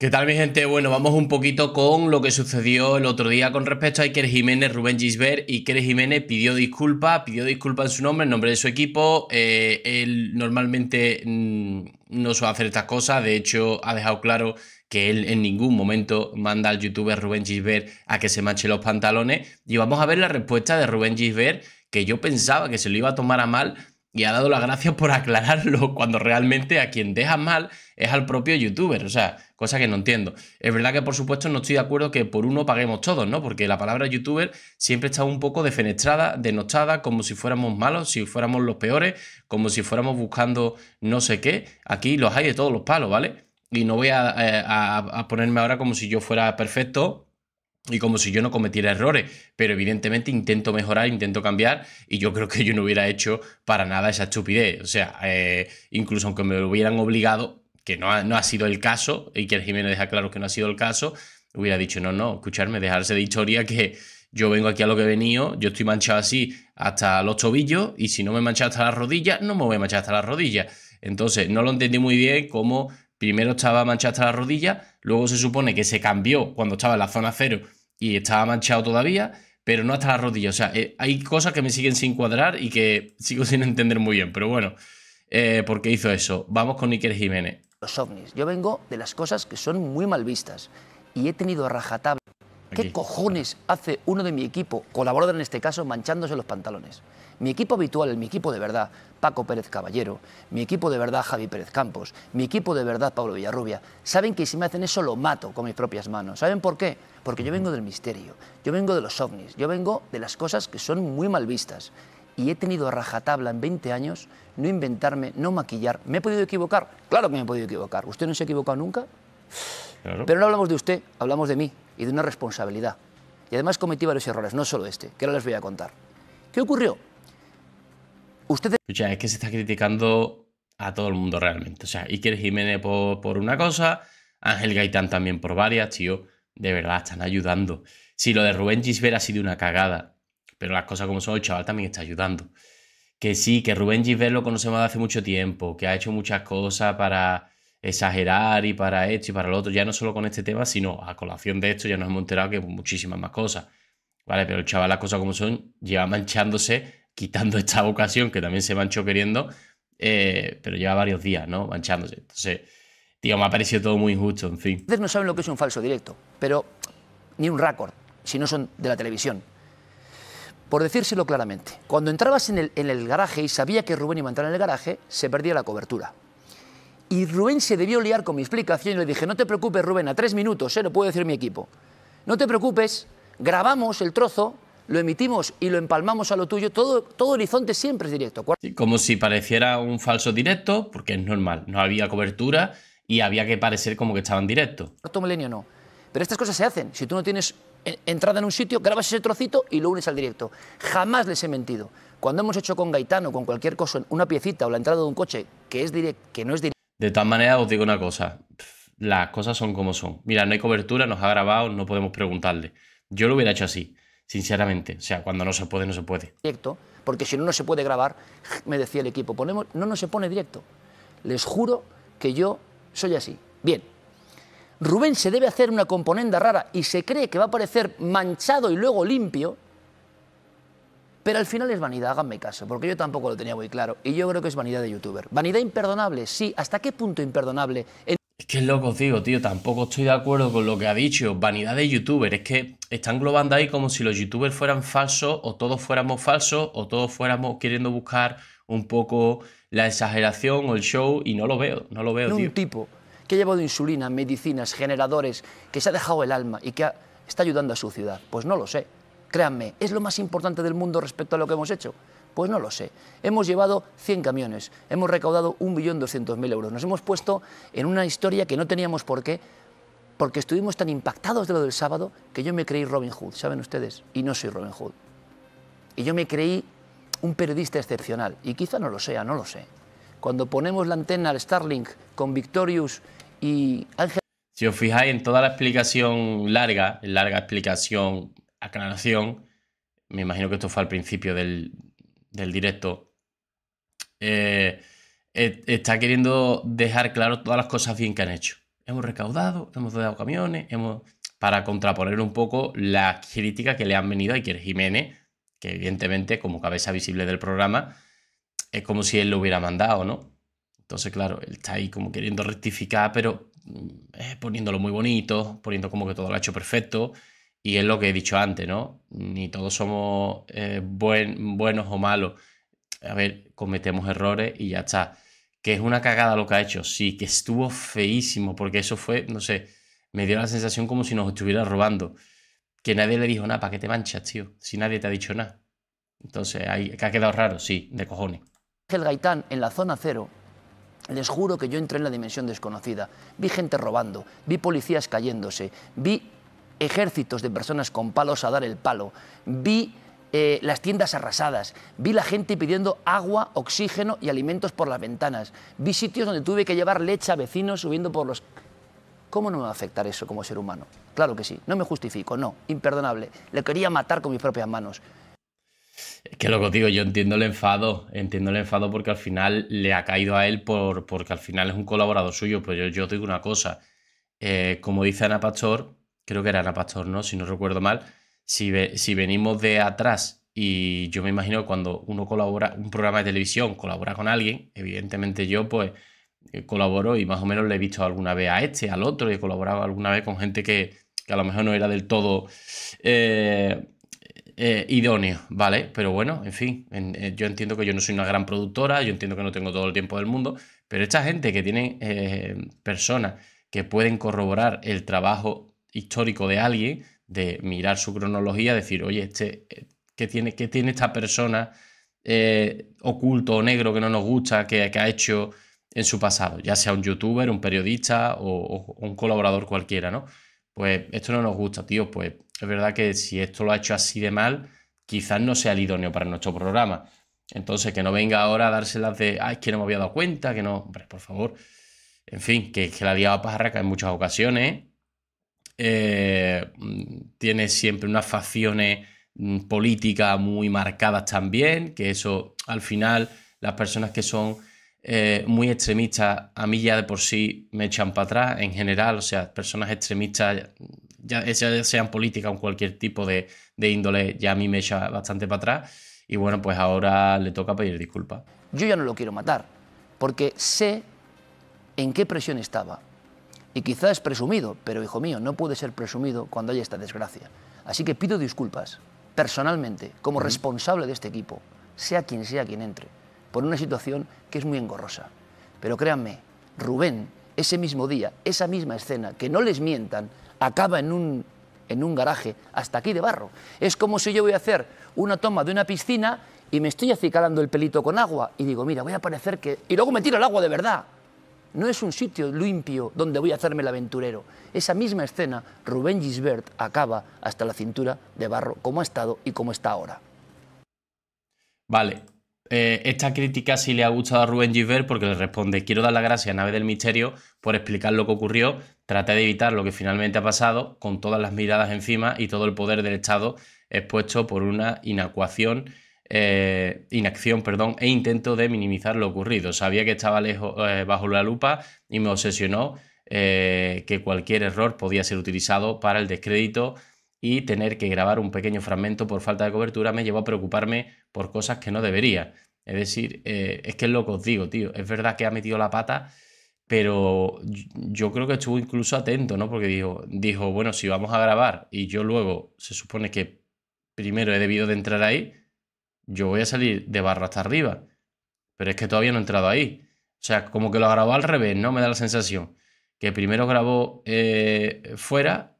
¿Qué tal mi gente? Bueno, vamos un poquito con lo que sucedió el otro día con respecto a Iker Jiménez, Rubén Gisbert. y Iker Jiménez pidió disculpas, pidió disculpas en su nombre, en nombre de su equipo. Eh, él normalmente mm, no suele hacer estas cosas, de hecho ha dejado claro que él en ningún momento manda al youtuber Rubén Gisbert a que se manche los pantalones. Y vamos a ver la respuesta de Rubén Gisbert, que yo pensaba que se lo iba a tomar a mal, y ha dado las gracias por aclararlo cuando realmente a quien deja mal es al propio youtuber, o sea, cosa que no entiendo. Es verdad que por supuesto no estoy de acuerdo que por uno paguemos todos, ¿no? Porque la palabra youtuber siempre está un poco defenestrada, denochada, como si fuéramos malos, si fuéramos los peores, como si fuéramos buscando no sé qué. Aquí los hay de todos los palos, ¿vale? Y no voy a eh, ponerme ahora como si yo fuera perfecto y como si yo no cometiera errores, pero evidentemente intento mejorar, intento cambiar y yo creo que yo no hubiera hecho para nada esa estupidez. O sea, eh, incluso aunque me hubieran obligado, que no ha, sido el caso, y que el Jiménez deja claro que no ha sido el caso, hubiera dicho, no, no, escucharme, dejarse de historia que yo vengo aquí a lo que he venido, yo estoy manchado así hasta los tobillos y si no me manchado hasta las rodillas, no me voy a manchar hasta las rodillas. Entonces, no lo entendí muy bien cómo primero estaba manchado hasta las rodillas, luego se supone que se cambió cuando estaba en la zona cero y estaba manchado todavía, pero no hasta la rodilla, O sea, eh, hay cosas que me siguen sin cuadrar y que sigo sin entender muy bien, pero bueno, eh, ¿por qué hizo eso? Vamos con Iker Jiménez. Los ovnis. Yo vengo de las cosas que son muy mal vistas y he tenido a rajatabla ¿Qué cojones hace uno de mi equipo, colaborador en este caso, manchándose los pantalones? Mi equipo habitual, mi equipo de verdad, Paco Pérez Caballero, mi equipo de verdad, Javi Pérez Campos, mi equipo de verdad, Pablo Villarrubia, saben que si me hacen eso lo mato con mis propias manos. ¿Saben por qué? Porque yo vengo del misterio, yo vengo de los ovnis, yo vengo de las cosas que son muy mal vistas. Y he tenido a rajatabla en 20 años no inventarme, no maquillar. ¿Me he podido equivocar? Claro que me he podido equivocar. ¿Usted no se ha equivocado nunca? Pero no hablamos de usted, hablamos de mí y de una responsabilidad. Y además cometí varios errores, no solo este, que ahora les voy a contar. ¿Qué ocurrió? Ustedes... Escucha, es que se está criticando a todo el mundo realmente. O sea, Iker Jiménez por, una cosa, Ángel Gaitán también por varias, tío. De verdad, están ayudando. Si sí, lo de Rubén Gisbert ha sido una cagada, pero las cosas como son, el chaval también está ayudando. Que sí, que Rubén Gisbert lo conocemos de hace mucho tiempo, que ha hecho muchas cosas para exagerar y para esto y para lo otro, ya no solo con este tema, sino a colación de esto ya nos hemos enterado que muchísimas más cosas. Vale, pero el chaval, las cosas como son, lleva manchándose, quitando esta ocasión que también se manchó queriendo, eh, pero lleva varios días, ¿no? Manchándose. Entonces, tío, me ha parecido todo muy injusto, en fin. Ustedes no saben lo que es un falso directo, pero ni un récord, si no son de la televisión. Por decírselo claramente, cuando entrabas en el, garaje y sabía que Rubén iba a entrar en el garaje, se perdía la cobertura. Y Rubén se debió liar con mi explicación y le dije, no te preocupes Rubén, a tres minutos, se ¿eh? lo puede decir mi equipo. No te preocupes, grabamos el trozo, lo emitimos y lo empalmamos a lo tuyo, todo, todo Horizonte siempre es directo. como si pareciera un falso directo, porque es normal, no había cobertura y había que parecer como que estaban directo. Cuarto milenio no, pero estas cosas se hacen, si tú no tienes entrada en un sitio, grabas ese trocito y lo unes al directo. Jamás les he mentido. Cuando hemos hecho con Gaetano con cualquier cosa, una piecita o la entrada de un coche que, es direct, que no es directo, de todas maneras, os digo una cosa. Las cosas son como son. Mira, no hay cobertura, nos ha grabado, no podemos preguntarle. Yo lo hubiera hecho así, sinceramente. O sea, cuando no se puede, no se puede. Directo, porque si no, no se puede grabar, me decía el equipo. Ponemos, no, no se pone directo. Les juro que yo soy así. Bien. Rubén se debe hacer una componenda rara y se cree que va a parecer manchado y luego limpio pero al final es vanidad, háganme caso, porque yo tampoco lo tenía muy claro. Y yo creo que es vanidad de youtuber. Vanidad imperdonable, sí. ¿Hasta qué punto imperdonable? es que es loco, digo, tío, tampoco estoy de acuerdo con lo que ha dicho. Vanidad de youtuber, es que están globando ahí como si los youtubers fueran falsos o todos fuéramos falsos o todos fuéramos queriendo buscar un poco la exageración o el show y no lo veo, no lo veo, tío. Un tipo que ha llevado insulina, medicinas, generadores, que se ha dejado el alma y que está ayudando a su ciudad. Pues no lo sé. Créanme, ¿es lo más importante del mundo respecto a lo que hemos hecho? Pues no lo sé. Hemos llevado 100 camiones, hemos recaudado 1.200.000 euros, nos hemos puesto en una historia que no teníamos por qué, porque estuvimos tan impactados de lo del sábado que yo me creí Robin Hood, ¿saben ustedes? Y no soy Robin Hood. Y yo me creí un periodista excepcional, y quizá no lo sea, no lo sé. Cuando ponemos la antena al Starlink con Victorious y Ángel... Si os fijáis en toda la explicación larga, larga explicación aclaración, me imagino que esto fue al principio del, directo, eh, está queriendo dejar claro todas las cosas bien que han hecho. Hemos recaudado, hemos dado camiones, hemos para contraponer un poco la crítica que le han venido a Iker Jiménez, que evidentemente como cabeza visible del programa, es como si él lo hubiera mandado, ¿no? Entonces, claro, él está ahí como queriendo rectificar, pero mm, eh, poniéndolo muy bonito, poniendo como que todo lo ha hecho perfecto y es lo que he dicho antes, ¿no? Ni todos somos eh, buenos o malos. A ver, cometemos errores y ya está. Que es una cagada lo que ha hecho. Sí, que estuvo feísimo, porque eso fue, no sé, me dio la sensación como si nos estuviera robando. Que nadie le dijo nada, ¿para qué te manchas, tío? Si nadie te ha dicho nada. Entonces, ahí, que ha quedado raro, sí, de cojones. El Gaitán en la zona cero les juro que yo entré en la dimensión desconocida. Vi gente robando, vi policías cayéndose, vi ejércitos de personas con palos a dar el palo, vi eh, las tiendas arrasadas, vi la gente pidiendo agua, oxígeno y alimentos por las ventanas, vi sitios donde tuve que llevar leche a vecinos subiendo por los... ¿Cómo no me va a afectar eso como ser humano? Claro que sí, no me justifico, no, imperdonable. Le quería matar con mis propias manos. Es que os digo, yo entiendo el enfado, entiendo el enfado porque al final le ha caído a él por, porque al final es un colaborador suyo, pero yo, digo una cosa, eh, como dice Ana Pastor, creo que era Ana Pastor, ¿no? Si no recuerdo mal, si, venimos de atrás y yo me imagino que cuando uno colabora, un programa de televisión colabora con alguien, evidentemente yo pues eh, colaboro y más o menos le he visto alguna vez a este, al otro, y he colaborado alguna vez con gente que, a lo mejor no era del todo eh, eh, idóneo, ¿vale? Pero bueno, en fin, yo entiendo que yo no soy una gran productora, yo entiendo que no tengo todo el tiempo del mundo, pero esta gente que tiene personas que pueden corroborar el trabajo histórico de alguien, de mirar su cronología, decir, oye, este, eh, ¿qué, tiene, qué tiene esta persona eh, oculto o negro que no nos gusta, que, que, ha hecho en su pasado? Ya sea un youtuber, un periodista o, un colaborador cualquiera, ¿no? Pues esto no nos gusta, tío, pues es verdad que si esto lo ha hecho así de mal, quizás no sea el idóneo para nuestro programa. Entonces, que no venga ahora a dárselas de, ay, que no me había dado cuenta, que no, hombre, por favor. En fin, que, que la diaba pajarraca en muchas ocasiones, eh, tiene siempre unas facciones mm, políticas muy marcadas también, que eso al final las personas que son eh, muy extremistas a mí ya de por sí me echan para atrás en general, o sea, personas extremistas, ya, sean políticas o cualquier tipo de, de índole, ya a mí me echa bastante para atrás y bueno, pues ahora le toca pedir disculpas. Yo ya no lo quiero matar, porque sé en qué presión estaba y quizá es presumido, pero hijo mío, no puede ser presumido cuando hay esta desgracia. Así que pido disculpas, personalmente, como responsable de este equipo, sea quien sea quien entre, por una situación que es muy engorrosa. Pero créanme, Rubén, ese mismo día, esa misma escena, que no les mientan, acaba en un, en un garaje hasta aquí de barro. Es como si yo voy a hacer una toma de una piscina y me estoy acicalando el pelito con agua y digo, mira, voy a parecer que... Y luego me tiro el agua de verdad no es un sitio limpio donde voy a hacerme el aventurero. Esa misma escena, Rubén Gisbert acaba hasta la cintura de barro, como ha estado y como está ahora. Vale. Eh, esta crítica sí le ha gustado a Rubén Gisbert porque le responde: Quiero dar las gracias a Nave del Misterio por explicar lo que ocurrió. Traté de evitar lo que finalmente ha pasado, con todas las miradas encima y todo el poder del Estado expuesto por una inacuación eh, inacción perdón, e intento de minimizar lo ocurrido. Sabía que estaba lejos, eh, bajo la lupa y me obsesionó eh, que cualquier error podía ser utilizado para el descrédito y tener que grabar un pequeño fragmento por falta de cobertura me llevó a preocuparme por cosas que no debería. Es decir, es que es lo que os digo, tío. Es verdad que ha metido la pata, pero yo creo que estuvo incluso atento, ¿no? Porque dijo, dijo, bueno, si vamos a grabar y yo luego se supone que primero he debido de entrar ahí, yo voy a salir de barra hasta arriba, pero es que todavía no he entrado ahí. O sea, como que lo grabó al revés, ¿no? Me da la sensación que primero grabó eh, fuera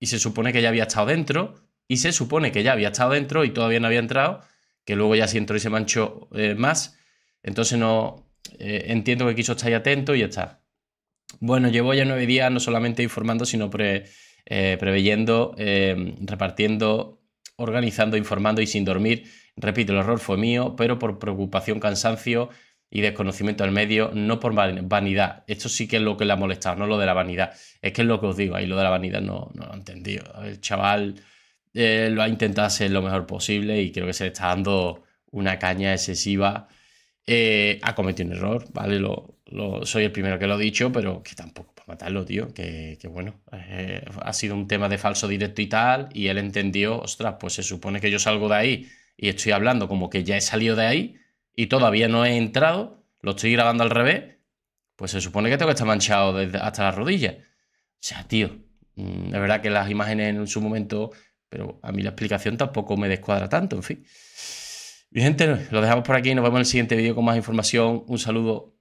y se supone que ya había estado dentro y se supone que ya había estado dentro y todavía no había entrado, que luego ya sí entró y se manchó eh, más. Entonces no eh, entiendo que quiso estar ahí atento y ya está. Bueno, llevo ya nueve días no solamente informando, sino preveyendo, repartiendo organizando, informando y sin dormir. Repito, el error fue mío, pero por preocupación, cansancio y desconocimiento del medio, no por vanidad. Esto sí que es lo que le ha molestado, no lo de la vanidad. Es que es lo que os digo, ahí lo de la vanidad no, no lo he entendido. El chaval eh, lo ha intentado hacer lo mejor posible y creo que se le está dando una caña excesiva. Eh, ha cometido un error, ¿vale? Lo, soy el primero que lo ha dicho, pero que tampoco para matarlo, tío, que, bueno, eh, ha sido un tema de falso directo y tal, y él entendió, ostras, pues se supone que yo salgo de ahí y estoy hablando como que ya he salido de ahí y todavía no he entrado, lo estoy grabando al revés, pues se supone que tengo que estar manchado hasta las rodillas. O sea, tío, mm, es verdad que las imágenes en su momento, pero a mí la explicación tampoco me descuadra tanto, en fin. Mi gente, lo dejamos por aquí, nos vemos en el siguiente vídeo con más información. Un saludo.